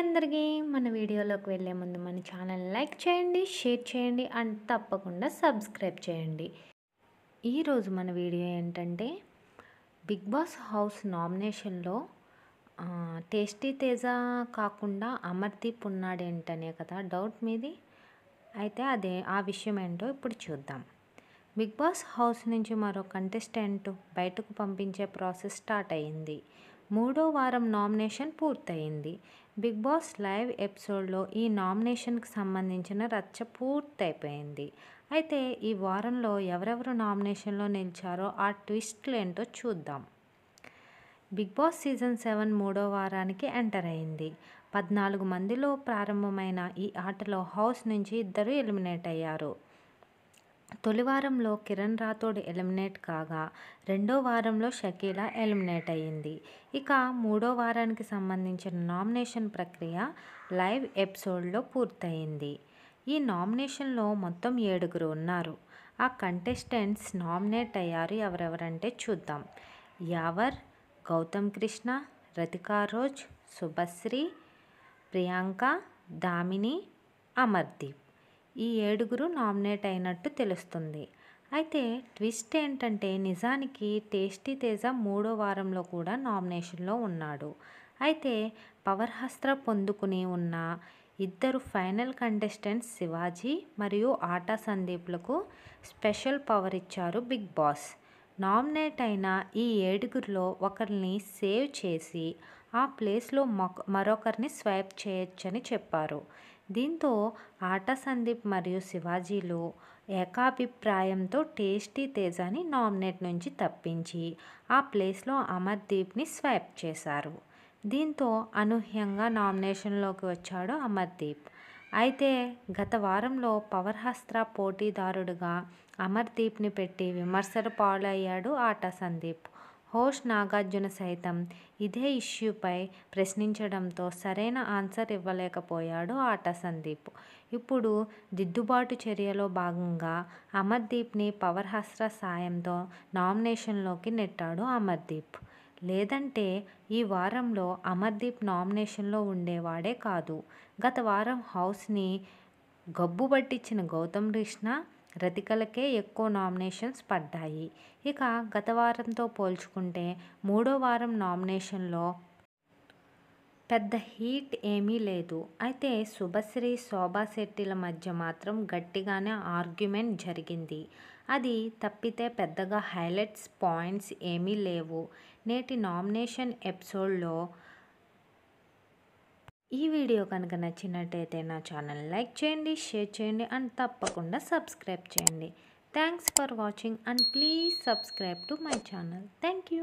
అందరికీ మన వీడియోలోకి వెళ్ళే ముందు మన ఛానల్ లైక్ చేయండి షేర్ చేయండి అండ్ తప్పకుండా సబ్స్క్రైబ్ చేయండి ఈరోజు మన వీడియో ఏంటంటే బిగ్ బాస్ హౌస్ నామినేషన్లో టేస్టీ తేజ కాకుండా అమర్దీప్ ఉన్నాడేంటనే కదా డౌట్ మీది అయితే అదే ఆ విషయం ఏంటో ఇప్పుడు చూద్దాం బిగ్ బాస్ హౌస్ నుంచి మరో కంటెస్టెంట్ బయటకు పంపించే ప్రాసెస్ స్టార్ట్ అయింది మూడో వారం నామినేషన్ పూర్తయింది బిగ్ బాస్ లైవ్ ఎపిసోడ్లో ఈ నామినేషన్కి సంబంధించిన రచ్చ పూర్తయిపోయింది అయితే ఈ వారంలో ఎవరెవరు నామినేషన్లో నిలిచారో ఆ ట్విస్ట్లు ఏంటో చూద్దాం బిగ్ బాస్ సీజన్ సెవెన్ మూడో వారానికి ఎంటర్ అయింది పద్నాలుగు మందిలో ప్రారంభమైన ఈ ఆటలో హౌస్ నుంచి ఇద్దరు ఎలిమినేట్ అయ్యారు తొలివారంలో కిరణ్ రాథోడ్ ఎలిమినేట్ కాగా రెండో వారంలో షకీలా ఎలిమినేట్ అయ్యింది ఇక మూడో వారానికి సంబంధించిన నామినేషన్ ప్రక్రియ లైవ్ ఎపిసోడ్లో పూర్తయింది ఈ నామినేషన్లో మొత్తం ఏడుగురు ఉన్నారు ఆ కంటెస్టెంట్స్ నామినేట్ అయ్యారు ఎవరెవరంటే చూద్దాం యావర్ గౌతమ్ కృష్ణ రతికారోజ్ శుభశ్రీ ప్రియాంక దామిని అమర్దీప్ ఈ ఏడుగురు నామినేట్ అయినట్టు తెలుస్తుంది అయితే ట్విస్ట్ ఏంటంటే నిజానికి టేస్టీ తేజ మూడో వారంలో కూడా నామినేషన్లో ఉన్నాడు అయితే పవర్ హస్త్ర పొందుకుని ఉన్న ఇద్దరు ఫైనల్ కంటెస్టెంట్స్ శివాజీ మరియు ఆటా సందీప్లకు స్పెషల్ పవర్ ఇచ్చారు బిగ్ బాస్ నామినేట్ అయిన ఈ ఏడుగురిలో ఒకరిని సేవ్ చేసి ఆ ప్లేస్లో మరొకరిని స్వైప్ చేయొచ్చని చెప్పారు దీంతో ఆట సందీప్ మరియు శివాజీలు ఏకాభిప్రాయంతో టేస్టీ తేజాని నామినేట్ నుంచి తప్పించి ఆ ప్లేస్లో అమర్దీప్ని స్వైప్ చేశారు దీంతో అనూహ్యంగా నామినేషన్లోకి వచ్చాడు అమర్దీప్ అయితే గత వారంలో పవర్ హస్త్ర పోటీదారుడుగా అమర్దీప్ని పెట్టి విమర్శలు పాలయ్యాడు ఆట సందీప్ హోష్ నాగార్జున సైతం ఇదే ఇష్యూపై ప్రశ్నించడంతో సరైన ఆన్సర్ ఇవ్వలేకపోయాడు ఆట సందీప్ ఇప్పుడు దిద్దుబాటు చర్యలో భాగంగా అమర్దీప్ని పవర్ హస్ర సాయంతో నామినేషన్లోకి నెట్టాడు అమర్దీప్ లేదంటే ఈ వారంలో అమర్దీప్ నామినేషన్లో ఉండేవాడే కాదు గత వారం హౌస్ని గబ్బు పట్టించిన గౌతమ్ కృష్ణ రతికలకే ఎక్కువ నామినేషన్స్ పడ్డాయి ఇక గత వారంతో పోల్చుకుంటే మూడో వారం నామినేషన్లో పెద్ద హీట్ ఏమీ లేదు అయితే శుభశ్రీ శోభాశెట్టిల మధ్య మాత్రం గట్టిగానే ఆర్గ్యుమెంట్ జరిగింది అది తప్పితే పెద్దగా హైలైట్స్ పాయింట్స్ ఏమీ లేవు నేటి నామినేషన్ ఎపిసోడ్లో ఈ వీడియో కనుక నచ్చినట్టయితే నా ఛానల్ లైక్ చేయండి షేర్ చేయండి అండ్ తప్పకుండా సబ్స్క్రైబ్ చేయండి thanks for watching and please subscribe to my channel thank